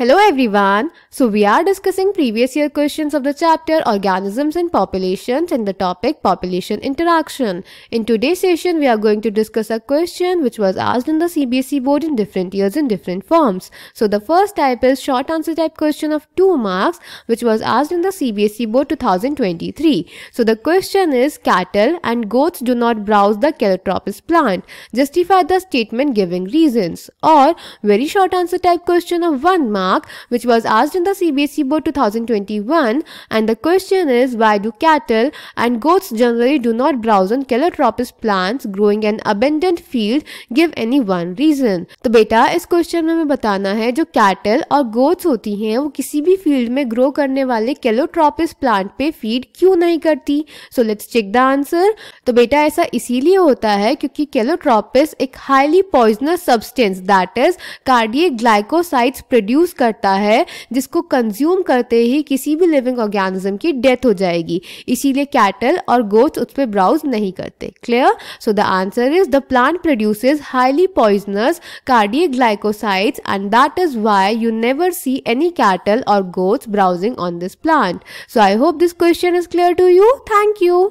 Hello everyone. So we are discussing previous year questions of the chapter organisms and populations and the topic population interaction. In today's session we are going to discuss a question which was asked in the CBSE board in different years in different forms. So the first type is short answer type question of 2 marks which was asked in the CBSE board 2023. So the question is cattle and goats do not browse the Calotropis plant. Justify the statement giving reasons or very short answer type question of 1 mark mark which was asked in the CBSE board 2021 and the question is why do cattle and goats generally do not browse on calotropis plants growing in abundant field give any one reason to beta is question mein batana hai jo cattle aur goats hoti hain wo kisi bhi field mein grow karne wale calotropis plant pe feed feed nahi karti so let's check the answer to beta aisa ऐसा hota hai kyunki calotropis ek highly poisonous substance that is cardiac glycosides produce करता है जिसको consume करते ही किसी भी living organism की death हो जाएगी इसीलिए कैटल और गोट्स उस पर ब्राउज नहीं करते clear so the answer is the plant produce highly poisonous cardiac glycosides and that is why you never see any cattle और goats browsing on this plant so I hope this question is clear to you thank you